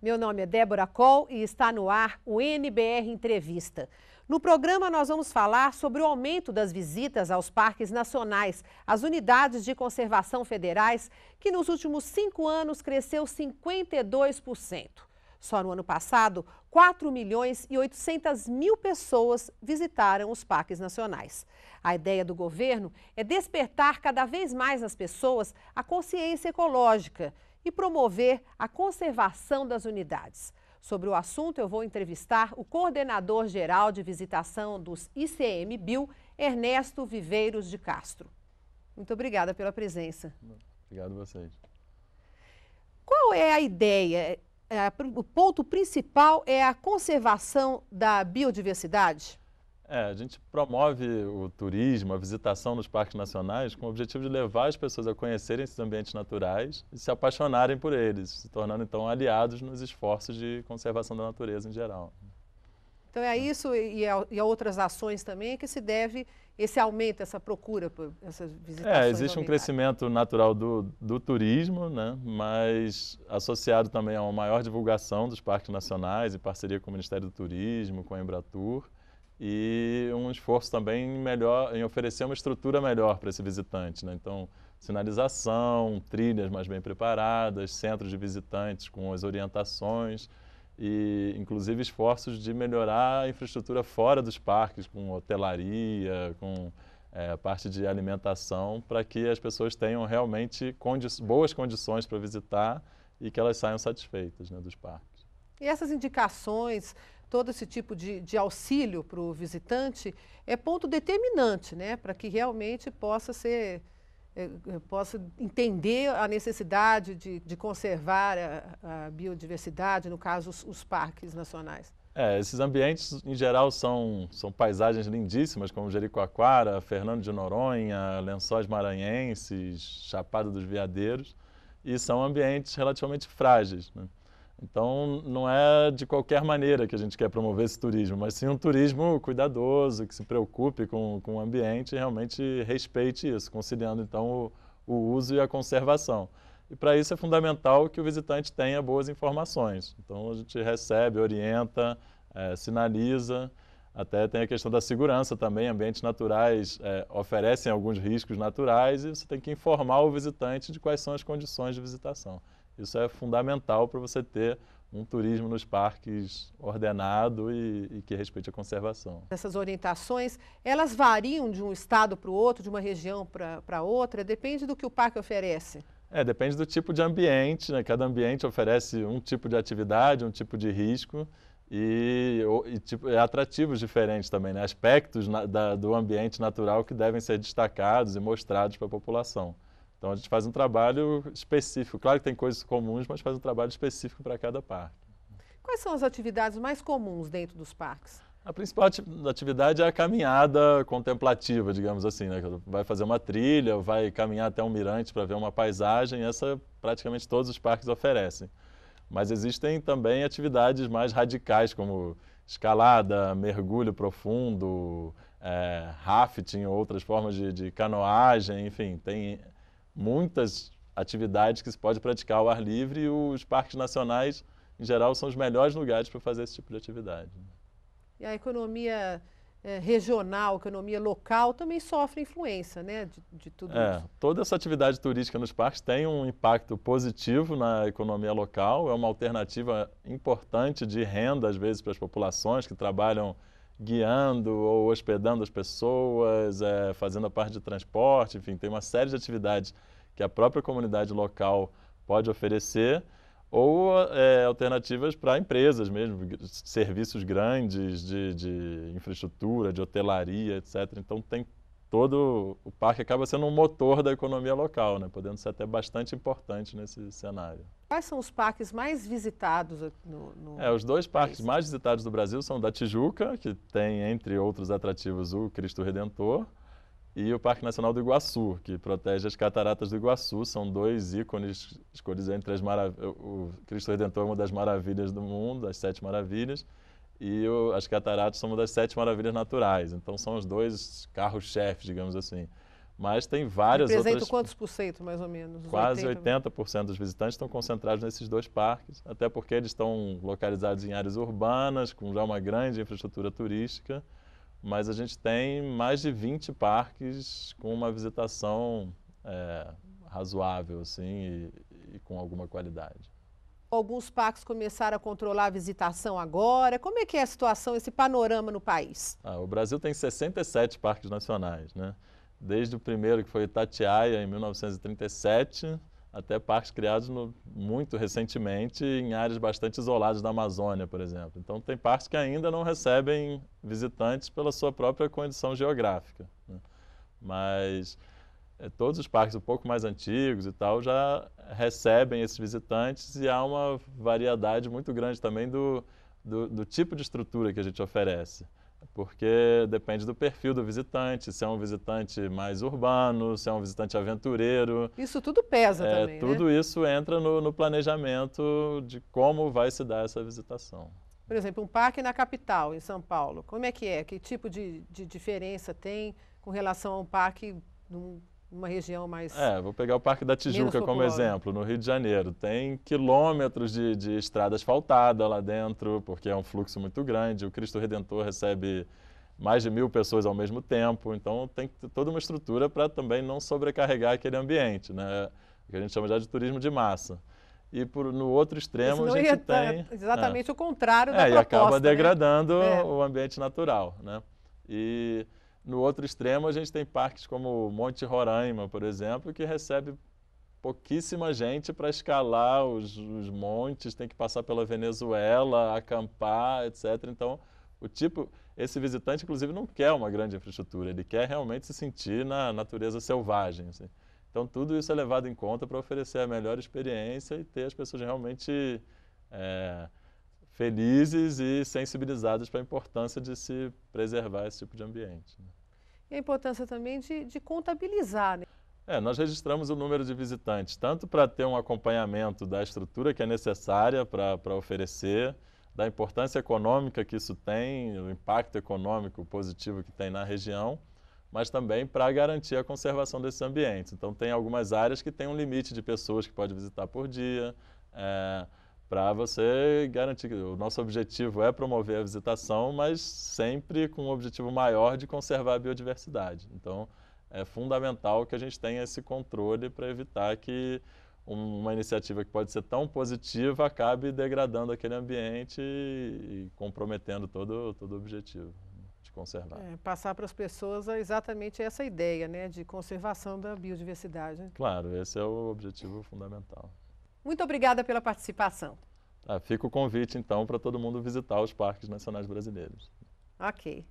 meu nome é Débora Col e está no ar o NBR Entrevista. No programa, nós vamos falar sobre o aumento das visitas aos parques nacionais, às unidades de conservação federais, que nos últimos cinco anos cresceu 52%. Só no ano passado, 4 milhões e 800 mil pessoas visitaram os parques nacionais. A ideia do governo é despertar cada vez mais as pessoas a consciência ecológica e promover a conservação das unidades. Sobre o assunto, eu vou entrevistar o coordenador geral de visitação dos ICMBio, Ernesto Viveiros de Castro. Muito obrigada pela presença. Obrigado a vocês. Qual é a ideia? É, é, o ponto principal é a conservação da biodiversidade? É, a gente promove o turismo, a visitação nos parques nacionais com o objetivo de levar as pessoas a conhecerem esses ambientes naturais e se apaixonarem por eles, se tornando então aliados nos esforços de conservação da natureza em geral. Então é isso e a, e a é é outras ações também que se deve esse aumento, essa procura por essas é, visitações? É, existe um crescimento natural do, do turismo, né? mas associado também a uma maior divulgação dos parques nacionais, em parceria com o Ministério do Turismo, com a Embratur, e um esforço também melhor em oferecer uma estrutura melhor para esse visitante. Né? Então, sinalização, trilhas mais bem preparadas, centros de visitantes com as orientações e, inclusive, esforços de melhorar a infraestrutura fora dos parques, com hotelaria, com é, parte de alimentação, para que as pessoas tenham realmente condi boas condições para visitar e que elas saiam satisfeitas né, dos parques. E essas indicações, todo esse tipo de, de auxílio para o visitante é ponto determinante, né, para que realmente possa ser é, é, possa entender a necessidade de, de conservar a, a, biodiversidade, no caso os, os parques nacionais. É, esses ambientes em geral são, são paisagens lindíssimas, como Jericoacoara, Fernando de Noronha, Lençóis Maranhenses, Chapada dos Veadeiros, e são ambientes relativamente frágeis. Né? Então, não é de qualquer maneira que a gente quer promover esse turismo, mas sim um turismo cuidadoso, que se preocupe com, com o ambiente e realmente respeite isso, conciliando então o, o uso e a conservação. E para isso é fundamental que o visitante tenha boas informações. Então, a gente recebe, orienta, é, sinaliza. Até tem a questão da segurança também. Ambientes naturais é, oferecem alguns riscos naturais e você tem que informar o visitante de quais são as condições de visitação. Isso é fundamental para você ter um turismo nos parques ordenado e, e, que respeite a conservação. Essas orientações, elas variam de um estado para o outro, de uma região para outra? Depende do que o parque oferece? É, depende do tipo de ambiente, né? Cada ambiente oferece um tipo de atividade, um tipo de risco e, e tipo, é atrativos diferentes também, né? Aspectos na, da, do ambiente natural que devem ser destacados e mostrados para a população. Então a gente faz um trabalho específico. Claro que tem coisas comuns, mas faz um trabalho específico para cada parque. Quais são as atividades mais comuns dentro dos parques? A principal atividade é a caminhada contemplativa, digamos assim, né? Vai fazer uma trilha, vai caminhar até um mirante para ver uma paisagem, essa praticamente todos os parques oferecem. Mas existem também atividades mais radicais, como escalada, mergulho profundo, é, rafting, outras formas de, de canoagem, enfim, tem muitas atividades que se pode praticar ao ar livre e os parques nacionais, em geral, são os melhores lugares para fazer esse tipo de atividade. E a economia é, regional, economia local também sofre influência né, de, de tudo é, isso. Toda essa atividade turística nos parques tem um impacto positivo na economia local, é uma alternativa importante de renda, às vezes, para as populações que trabalham guiando ou hospedando as pessoas, é, fazendo a parte de transporte, enfim, tem uma série de atividades que a própria comunidade local pode oferecer ou é, alternativas para empresas mesmo, serviços grandes de, de, infraestrutura, de hotelaria, etc. Então tem todo o parque acaba sendo um motor da economia local, né? podendo ser até bastante importante nesse cenário. Quais são os parques mais visitados no, no... É, os dois parques mais visitados do Brasil são o da Tijuca, que tem, entre outros atrativos, o Cristo Redentor, e o Parque Nacional do Iguaçu, que protege as cataratas do Iguaçu. São dois ícones escolhidos entre as maravilhas. O Cristo Redentor é uma das maravilhas do mundo, as sete maravilhas, e o, as cataratas são uma das sete maravilhas naturais. Então são os dois carros-chefes, digamos assim mas tem várias Representa outras... quantos por cento, mais ou menos? Quase 80%, 80 dos visitantes estão concentrados nesses dois parques, até porque eles estão localizados em áreas urbanas, com já uma grande infraestrutura turística, mas a gente tem mais de 20 parques com uma visitação é, razoável, assim, e, e com alguma qualidade. Alguns parques começaram a controlar a visitação agora. Como é que é a situação, esse panorama no país? Ah, o Brasil tem 67 parques nacionais, né? desde o primeiro, que foi Itatiaia, em 1937, até parques criados no, muito recentemente em áreas bastante isoladas da Amazônia, por exemplo. Então, tem parques que ainda não recebem visitantes pela sua própria condição geográfica. Né? Mas é, todos os parques um pouco mais antigos e tal já recebem esses visitantes e há uma variedade muito grande também do, do, do tipo de estrutura que a gente oferece porque depende do perfil do visitante, se é um visitante mais urbano, se é um visitante aventureiro. Isso tudo pesa é, também, né? Tudo né? isso entra no, no planejamento de como vai se dar essa visitação. Por exemplo, um parque na capital, em São Paulo, como é que é? Que tipo de, de diferença tem com relação a um parque num uma região mais. É, vou pegar o Parque da Tijuca como exemplo, no Rio de Janeiro. Tem quilômetros de, de estrada asfaltada lá dentro, porque é um fluxo muito grande. O Cristo Redentor recebe mais de mil pessoas ao mesmo tempo, então tem toda uma estrutura para também não sobrecarregar aquele ambiente, né? O que a gente chama já de turismo de massa. E por, no outro extremo a gente tá tem. Exatamente é, o contrário da é, proposta. E acaba né? degradando né? o ambiente natural, né? E no outro extremo, a gente tem parques como o Monte Roraima, por exemplo, que recebe pouquíssima gente para escalar os, os, montes, tem que passar pela Venezuela, acampar, etc. Então, o tipo, esse visitante, inclusive, não quer uma grande infraestrutura, ele quer realmente se sentir na natureza selvagem. Assim. Então, tudo isso é levado em conta para oferecer a melhor experiência e ter as pessoas realmente é, felizes e sensibilizadas para a importância de se preservar esse tipo de ambiente. Né? E a importância também de, de contabilizar. Né? É, nós registramos o número de visitantes, tanto para ter um acompanhamento da estrutura que é necessária para oferecer, da importância econômica que isso tem, o impacto econômico positivo que tem na região, mas também para garantir a conservação desses ambientes. Então, tem algumas áreas que têm um limite de pessoas que pode visitar por dia, é, para você garantir que o nosso objetivo é promover a visitação, mas sempre com um objetivo maior de conservar a biodiversidade. Então, é fundamental que a gente tenha esse controle para evitar que uma iniciativa que pode ser tão positiva acabe degradando aquele ambiente e comprometendo todo, todo o objetivo de conservar. É, passar para as pessoas exatamente essa ideia né, de conservação da biodiversidade. Né? Claro, esse é o objetivo fundamental. Muito obrigada pela participação. Ah, fica o convite, então, para todo mundo visitar os parques nacionais brasileiros. Ok.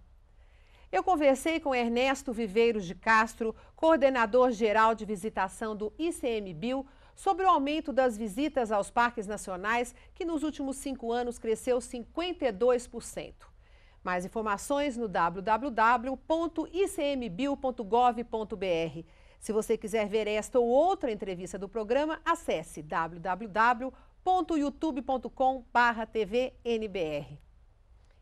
Eu conversei com Ernesto Viveiros de Castro, coordenador geral de visitação do ICMBio, sobre o aumento das visitas aos parques nacionais, que nos últimos cinco anos cresceu 52%. Mais informações no www.icmbio.gov.br. Se você quiser ver esta ou outra entrevista do programa, acesse www.youtube.com/tvnbr.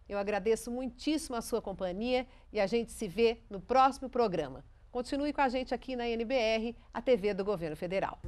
Eu agradeço muitíssimo a sua companhia e a gente se vê no próximo programa. Continue com a gente aqui na NBR, a TV do Governo Federal.